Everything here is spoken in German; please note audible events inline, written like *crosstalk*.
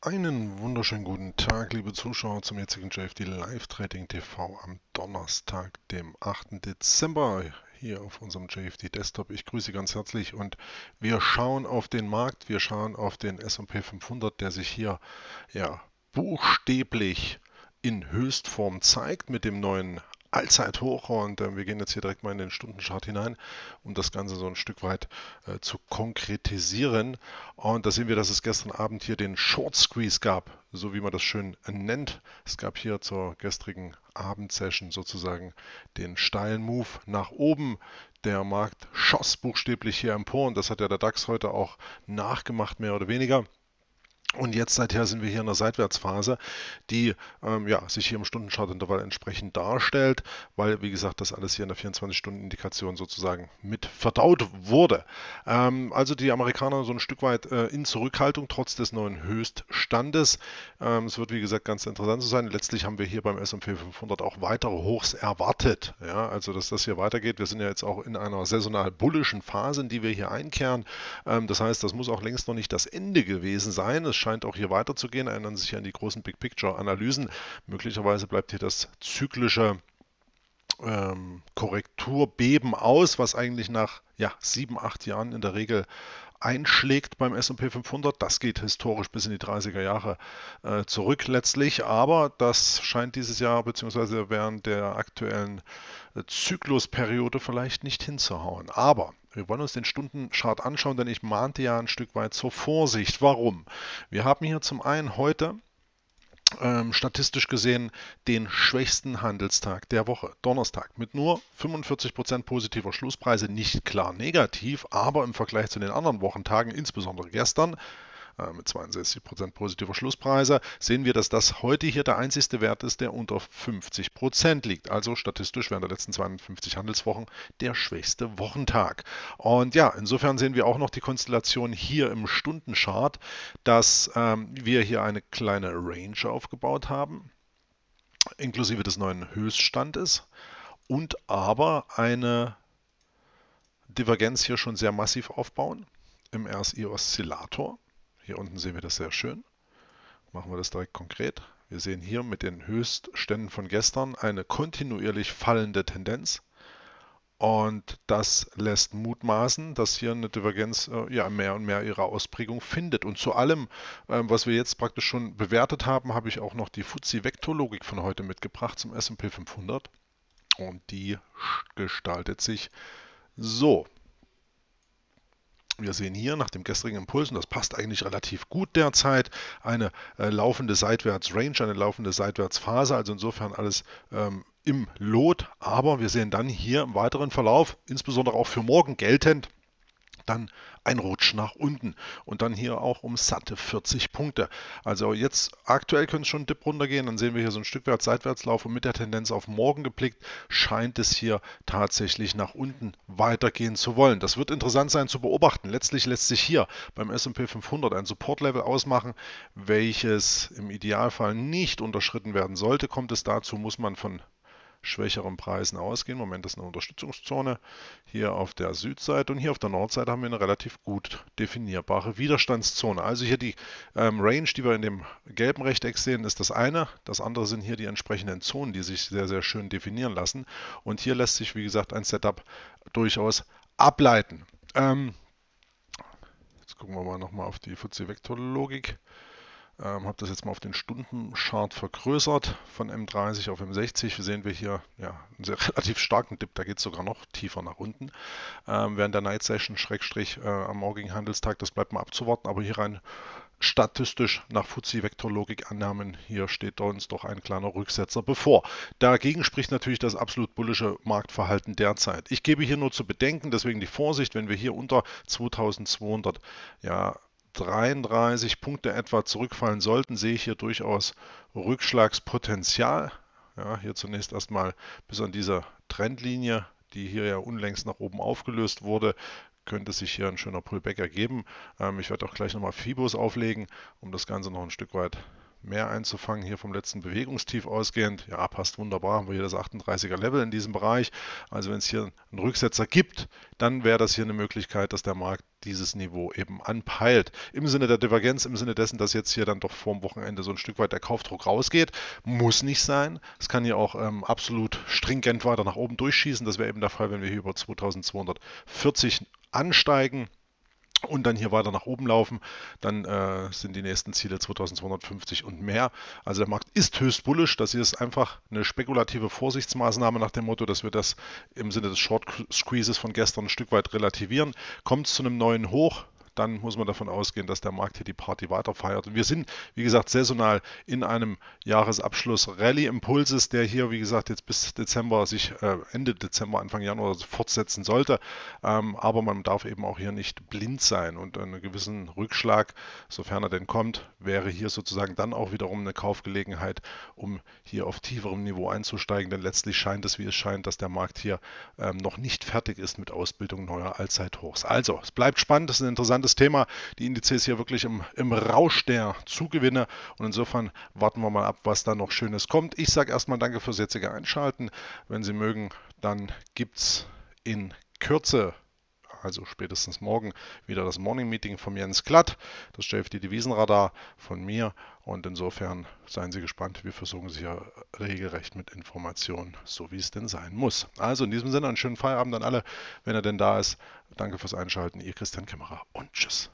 Einen wunderschönen guten Tag, liebe Zuschauer, zum jetzigen JFD Live Trading TV am Donnerstag, dem 8. Dezember, hier auf unserem JFD Desktop. Ich grüße ganz herzlich und wir schauen auf den Markt, wir schauen auf den S&P 500, der sich hier ja buchstäblich in Höchstform zeigt mit dem neuen Allzeithoch und äh, wir gehen jetzt hier direkt mal in den Stundenchart hinein, um das Ganze so ein Stück weit äh, zu konkretisieren. Und da sehen wir, dass es gestern Abend hier den Short Squeeze gab, so wie man das schön nennt. Es gab hier zur gestrigen Abendsession sozusagen den steilen Move nach oben. Der Markt schoss buchstäblich hier empor und das hat ja der DAX heute auch nachgemacht, mehr oder weniger. Und jetzt seither sind wir hier in einer Seitwärtsphase, die ähm, ja, sich hier im Stundenchart entsprechend darstellt, weil, wie gesagt, das alles hier in der 24-Stunden-Indikation sozusagen mit verdaut wurde. Ähm, also die Amerikaner so ein Stück weit äh, in Zurückhaltung, trotz des neuen Höchststandes. Ähm, es wird, wie gesagt, ganz interessant zu sein. Letztlich haben wir hier beim S&P 500 auch weitere Hochs erwartet. Ja, also, dass das hier weitergeht. Wir sind ja jetzt auch in einer saisonal bullischen Phase, in die wir hier einkehren. Ähm, das heißt, das muss auch längst noch nicht das Ende gewesen sein. Es scheint auch hier weiterzugehen, erinnern sich an die großen Big Picture Analysen. Möglicherweise bleibt hier das zyklische ähm, Korrekturbeben aus, was eigentlich nach ja, sieben, acht Jahren in der Regel einschlägt beim SP 500. Das geht historisch bis in die 30er Jahre äh, zurück letztlich, aber das scheint dieses Jahr bzw. während der aktuellen äh, Zyklusperiode vielleicht nicht hinzuhauen. Aber wir wollen uns den Stundenchart anschauen, denn ich mahnte ja ein Stück weit zur Vorsicht. Warum? Wir haben hier zum einen heute ähm, statistisch gesehen den schwächsten Handelstag der Woche, Donnerstag, mit nur 45% positiver Schlusspreise, nicht klar negativ, aber im Vergleich zu den anderen Wochentagen, insbesondere gestern, äh, mit 62% positiver Schlusspreise, sehen wir, dass das heute hier der einzigste Wert ist, der unter 50% liegt. Also statistisch während der letzten 52 Handelswochen der schwächste Wochentag. Und ja, insofern sehen wir auch noch die Konstellation hier im Stundenchart, dass ähm, wir hier eine kleine Range aufgebaut haben, inklusive des neuen Höchststandes und aber eine Divergenz hier schon sehr massiv aufbauen im RSI-Oszillator. Hier unten sehen wir das sehr schön. Machen wir das direkt konkret. Wir sehen hier mit den Höchstständen von gestern eine kontinuierlich fallende Tendenz. Und das lässt mutmaßen, dass hier eine Divergenz äh, ja mehr und mehr ihre Ausprägung findet. Und zu allem, äh, was wir jetzt praktisch schon bewertet haben, habe ich auch noch die Fuzzi-Vektorlogik von heute mitgebracht zum S&P 500. Und die gestaltet sich so wir sehen hier nach dem gestrigen Impuls, und das passt eigentlich relativ gut derzeit, eine äh, laufende Seitwärtsrange, eine laufende Seitwärtsphase, also insofern alles ähm, im Lot. Aber wir sehen dann hier im weiteren Verlauf, insbesondere auch für morgen geltend, dann ein Rutsch nach unten und dann hier auch um satte 40 Punkte. Also jetzt aktuell könnte es schon einen Dip runtergehen, dann sehen wir hier so ein Stück weit Seitwärtslauf und mit der Tendenz auf morgen geblickt scheint es hier tatsächlich nach unten weitergehen zu wollen. Das wird interessant sein zu beobachten. Letztlich lässt sich hier beim S&P 500 ein Support-Level ausmachen, welches im Idealfall nicht unterschritten werden sollte. Kommt es dazu, muss man von schwächeren Preisen ausgehen. Im Moment ist eine Unterstützungszone hier auf der Südseite und hier auf der Nordseite haben wir eine relativ gut definierbare Widerstandszone. Also hier die ähm, Range, die wir in dem gelben Rechteck sehen, ist das eine. Das andere sind hier die entsprechenden Zonen, die sich sehr, sehr schön definieren lassen. Und hier lässt sich, wie gesagt, ein Setup durchaus ableiten. Ähm, jetzt gucken wir mal nochmal auf die FTSE-Vektorlogik. logik ähm, habe das jetzt mal auf den Stundenchart vergrößert von M30 auf M60. Wir sehen wir hier ja, einen sehr *laughs* relativ starken Dip, da geht es sogar noch tiefer nach unten. Ähm, während der Night Session Schrägstrich äh, am morgigen Handelstag, das bleibt mal abzuwarten, aber hier rein statistisch nach Fuzzi-Vektorlogik-Annahmen, hier steht uns doch ein kleiner Rücksetzer bevor. Dagegen spricht natürlich das absolut bullische Marktverhalten derzeit. Ich gebe hier nur zu bedenken, deswegen die Vorsicht, wenn wir hier unter 2200 ja, 33 Punkte etwa zurückfallen sollten, sehe ich hier durchaus Rückschlagspotenzial. Ja, hier zunächst erstmal bis an dieser Trendlinie, die hier ja unlängst nach oben aufgelöst wurde, könnte sich hier ein schöner Pullback ergeben. Ähm, ich werde auch gleich nochmal Fibos auflegen, um das Ganze noch ein Stück weit mehr einzufangen, hier vom letzten Bewegungstief ausgehend. Ja, passt wunderbar, haben wir hier das 38er Level in diesem Bereich. Also wenn es hier einen Rücksetzer gibt, dann wäre das hier eine Möglichkeit, dass der Markt dieses Niveau eben anpeilt. Im Sinne der Divergenz, im Sinne dessen, dass jetzt hier dann doch vor dem Wochenende so ein Stück weit der Kaufdruck rausgeht, muss nicht sein. Es kann hier auch ähm, absolut stringent weiter nach oben durchschießen. Das wäre eben der Fall, wenn wir hier über 2240 ansteigen und dann hier weiter nach oben laufen, dann äh, sind die nächsten Ziele 2250 und mehr. Also der Markt ist höchst bullisch. Das hier ist einfach eine spekulative Vorsichtsmaßnahme nach dem Motto, dass wir das im Sinne des Short Squeezes von gestern ein Stück weit relativieren. Kommt es zu einem neuen Hoch, dann muss man davon ausgehen, dass der Markt hier die Party weiterfeiert. Und wir sind, wie gesagt, saisonal in einem Jahresabschluss Rallye-Impulses, der hier, wie gesagt, jetzt bis Dezember sich äh, Ende Dezember, Anfang Januar fortsetzen sollte. Ähm, aber man darf eben auch hier nicht blind sein und einen gewissen Rückschlag, sofern er denn kommt, wäre hier sozusagen dann auch wiederum eine Kaufgelegenheit, um hier auf tieferem Niveau einzusteigen. Denn letztlich scheint es, wie es scheint, dass der Markt hier ähm, noch nicht fertig ist mit Ausbildung neuer Allzeithochs. Also, es bleibt spannend, es ist ein interessantes spannendes Thema. Die Indizes hier wirklich im, im Rausch der Zugewinne. Und insofern warten wir mal ab, was da noch Schönes kommt. Ich sage erstmal danke fürs jetzige Einschalten. Wenn Sie mögen, dann gibt es in Kürze also spätestens morgen, wieder das Morning Meeting von Jens Glatt, das JFD Devisenradar von mir. Und insofern seien Sie gespannt. Wir versuchen Sie ja regelrecht mit Informationen, so wie es denn sein muss. Also in diesem Sinne einen schönen Feierabend an alle, wenn er denn da ist. Danke fürs Einschalten. Ihr Christian Kämmerer und tschüss.